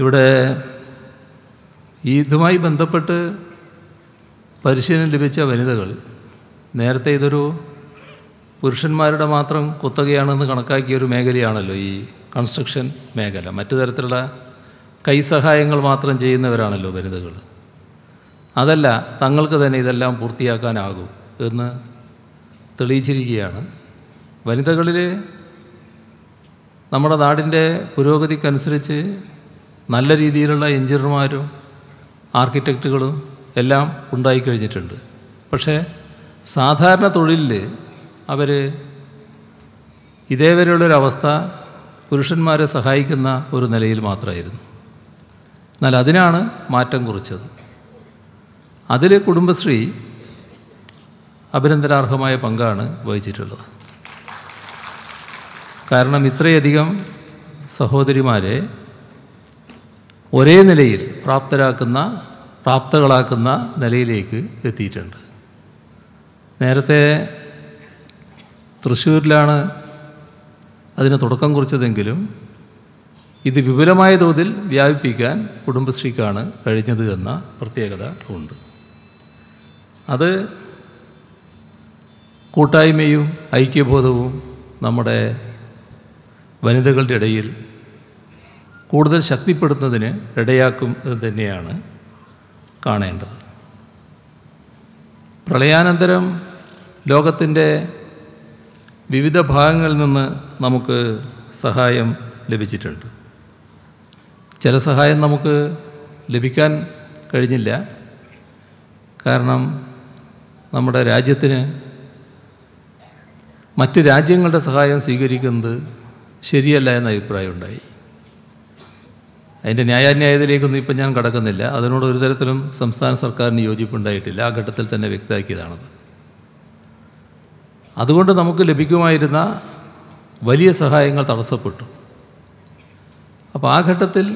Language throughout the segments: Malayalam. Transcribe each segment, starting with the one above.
ഇവിടെ ഇതുമായി ബന്ധപ്പെട്ട് പരിശീലനം ലഭിച്ച വനിതകൾ നേരത്തെ ഇതൊരു പുരുഷന്മാരുടെ മാത്രം കുത്തകയാണെന്ന് കണക്കാക്കിയ ഒരു മേഖലയാണല്ലോ ഈ കൺസ്ട്രക്ഷൻ മേഖല മറ്റു തരത്തിലുള്ള കൈസഹായങ്ങൾ മാത്രം ചെയ്യുന്നവരാണല്ലോ വനിതകൾ അതല്ല തങ്ങൾക്ക് തന്നെ ഇതെല്ലാം പൂർത്തിയാക്കാനാകും എന്ന് തെളിയിച്ചിരിക്കുകയാണ് വനിതകളിൽ നമ്മുടെ നാടിൻ്റെ പുരോഗതിക്കനുസരിച്ച് നല്ല രീതിയിലുള്ള എഞ്ചിനീയർമാരും ആർക്കിടെക്റ്റുകളും എല്ലാം ഉണ്ടായി കഴിഞ്ഞിട്ടുണ്ട് പക്ഷേ സാധാരണ തൊഴിലിൽ അവർ ഇതേവരെയുള്ളൊരവസ്ഥ പുരുഷന്മാരെ സഹായിക്കുന്ന ഒരു നിലയിൽ മാത്രമായിരുന്നു എന്നാൽ അതിനാണ് മാറ്റം കുറിച്ചത് അതിൽ കുടുംബശ്രീ അഭിനന്ദനാർഹമായ പങ്കാണ് വഹിച്ചിട്ടുള്ളത് കാരണം ഇത്രയധികം സഹോദരിമാരെ ഒരേ നിലയിൽ പ്രാപ്തരാക്കുന്ന പ്രാപ്തകളാക്കുന്ന നിലയിലേക്ക് എത്തിയിട്ടുണ്ട് നേരത്തെ തൃശ്ശൂരിലാണ് അതിന് തുടക്കം കുറിച്ചതെങ്കിലും ഇത് വിപുലമായ തോതിൽ വ്യാപിപ്പിക്കാൻ കുടുംബശ്രീക്കാണ് കഴിഞ്ഞത് എന്ന പ്രത്യേകത ഉണ്ട് അത് കൂട്ടായ്മയും ഐക്യബോധവും നമ്മുടെ വനിതകളുടെ ഇടയിൽ കൂടുതൽ ശക്തിപ്പെടുത്തുന്നതിന് ഇടയാക്കും തന്നെയാണ് കാണേണ്ടത് പ്രളയാനന്തരം ലോകത്തിൻ്റെ വിവിധ ഭാഗങ്ങളിൽ നിന്ന് നമുക്ക് സഹായം ലഭിച്ചിട്ടുണ്ട് ചില സഹായം നമുക്ക് ലഭിക്കാൻ കഴിഞ്ഞില്ല കാരണം നമ്മുടെ രാജ്യത്തിന് മറ്റ് രാജ്യങ്ങളുടെ സഹായം സ്വീകരിക്കുന്നത് ശരിയല്ല എന്ന അഭിപ്രായമുണ്ടായി അതിൻ്റെ ന്യായാന്യായത്തിലേക്കൊന്നും ഇപ്പം ഞാൻ കടക്കുന്നില്ല അതിനോട് ഒരു തരത്തിലും സംസ്ഥാന സർക്കാരിന് യോജിപ്പുണ്ടായിട്ടില്ല ആ ഘട്ടത്തിൽ തന്നെ വ്യക്തമാക്കിയതാണത് അതുകൊണ്ട് നമുക്ക് ലഭിക്കുമായിരുന്ന വലിയ സഹായങ്ങൾ തടസ്സപ്പെട്ടു അപ്പോൾ ആ ഘട്ടത്തിൽ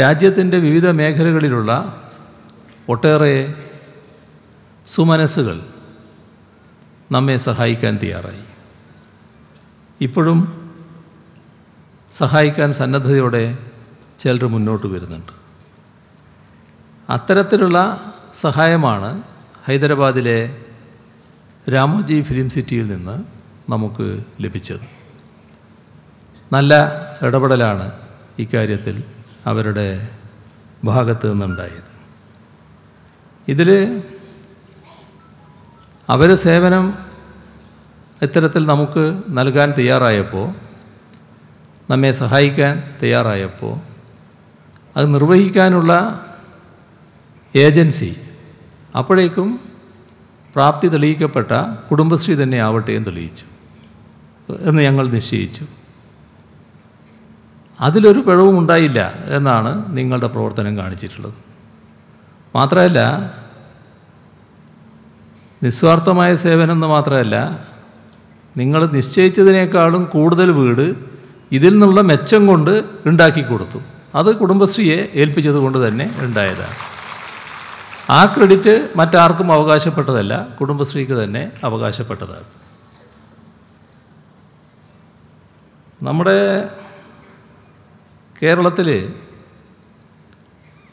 രാജ്യത്തിൻ്റെ വിവിധ മേഖലകളിലുള്ള ഒട്ടേറെ സുമനസ്സുകൾ നമ്മെ സഹായിക്കാൻ തയ്യാറായി ഇപ്പോഴും സഹായിക്കാൻ സന്നദ്ധതയോടെ ചിലർ മുന്നോട്ട് വരുന്നുണ്ട് അത്തരത്തിലുള്ള സഹായമാണ് ഹൈദരാബാദിലെ രാമോജി ഫിലിം സിറ്റിയിൽ നിന്ന് നമുക്ക് ലഭിച്ചത് നല്ല ഇടപെടലാണ് ഇക്കാര്യത്തിൽ അവരുടെ ഭാഗത്തു നിന്നുണ്ടായത് ഇതിൽ അവർ സേവനം ഇത്തരത്തിൽ നമുക്ക് നൽകാൻ തയ്യാറായപ്പോൾ നമ്മെ സഹായിക്കാൻ തയ്യാറായപ്പോൾ അത് നിർവഹിക്കാനുള്ള ഏജൻസി അപ്പോഴേക്കും പ്രാപ്തി തെളിയിക്കപ്പെട്ട കുടുംബശ്രീ തന്നെ ആവട്ടെ എന്ന് തെളിയിച്ചു എന്ന് ഞങ്ങൾ നിശ്ചയിച്ചു അതിലൊരു പിഴവും ഉണ്ടായില്ല എന്നാണ് നിങ്ങളുടെ പ്രവർത്തനം കാണിച്ചിട്ടുള്ളത് മാത്രമല്ല നിസ്വാർത്ഥമായ സേവനം എന്ന് മാത്രമല്ല നിങ്ങൾ നിശ്ചയിച്ചതിനേക്കാളും കൂടുതൽ വീട് ഇതിൽ നിന്നുള്ള മെച്ചം കൊണ്ട് ഉണ്ടാക്കി കൊടുത്തു അത് കുടുംബശ്രീയെ ഏൽപ്പിച്ചത് കൊണ്ട് തന്നെ ഉണ്ടായതാണ് ആ ക്രെഡിറ്റ് മറ്റാർക്കും അവകാശപ്പെട്ടതല്ല കുടുംബശ്രീക്ക് തന്നെ അവകാശപ്പെട്ടതാണ് നമ്മുടെ കേരളത്തിൽ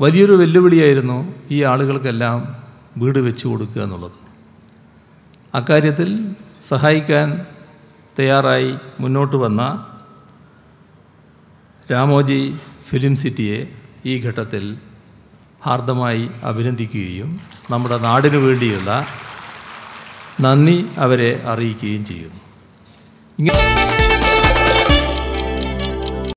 വലിയൊരു വെല്ലുവിളിയായിരുന്നു ഈ ആളുകൾക്കെല്ലാം വീട് വെച്ചു കൊടുക്കുക എന്നുള്ളത് അക്കാര്യത്തിൽ സഹായിക്കാൻ തയ്യാറായി മുന്നോട്ട് വന്ന രാമോജി ഫിലിം സിറ്റിയെ ഈ ഘട്ടത്തിൽ ഹാർദമായി അഭിനന്ദിക്കുകയും നമ്മുടെ നാടിനു വേണ്ടിയുള്ള നന്ദി അവരെ അറിയിക്കുകയും ചെയ്യുന്നു ഇങ്ങനെ